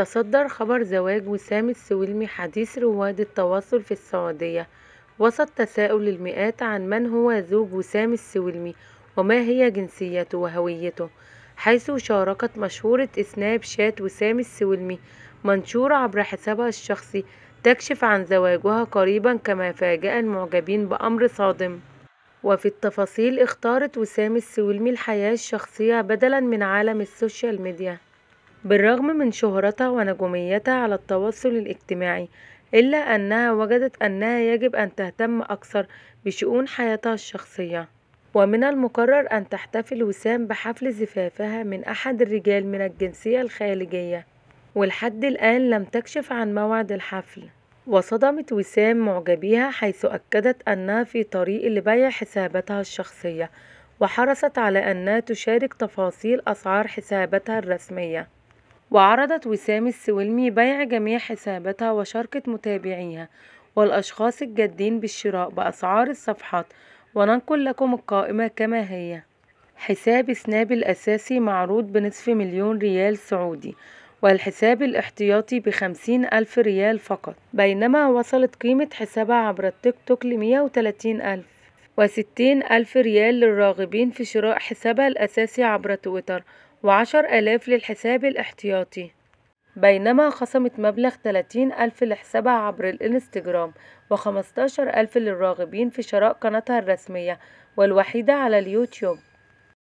تصدر خبر زواج وسام السويلمي حديث رواد التواصل في السعودية وسط تساؤل المئات عن من هو زوج وسام السويلمي وما هي جنسيته وهويته حيث شاركت مشهورة سناب شات وسام السويلمي منشور عبر حسابها الشخصي تكشف عن زواجها قريبا كما فاجأ المعجبين بأمر صادم وفي التفاصيل اختارت وسام السويلمي الحياة الشخصية بدلا من عالم السوشيال ميديا بالرغم من شهرتها ونجوميتها على التواصل الاجتماعي إلا أنها وجدت أنها يجب أن تهتم أكثر بشؤون حياتها الشخصية ومن المقرر أن تحتفل وسام بحفل زفافها من أحد الرجال من الجنسية الخارجية ولحد الآن لم تكشف عن موعد الحفل وصدمت وسام معجبيها حيث أكدت أنها في طريق لبيع حساباتها الشخصية وحرصت على أنها تشارك تفاصيل أسعار حساباتها الرسمية وعرضت وسام السويلمي بيع جميع حساباتها وشركة متابعيها والأشخاص الجادين بالشراء بأسعار الصفحات وننقل لكم القائمة كما هي حساب سناب الأساسي معروض بنصف مليون ريال سعودي والحساب الاحتياطي بخمسين ألف ريال فقط بينما وصلت قيمة حسابها عبر التيك توك لمية وتلاتين ألف وستين ألف ريال للراغبين في شراء حسابها الأساسي عبر تويتر وعشر آلاف للحساب الاحتياطي بينما خصمت مبلغ 30 ألف لحسابها عبر الإنستجرام و15 ألف للراغبين في شراء قناتها الرسمية والوحيدة على اليوتيوب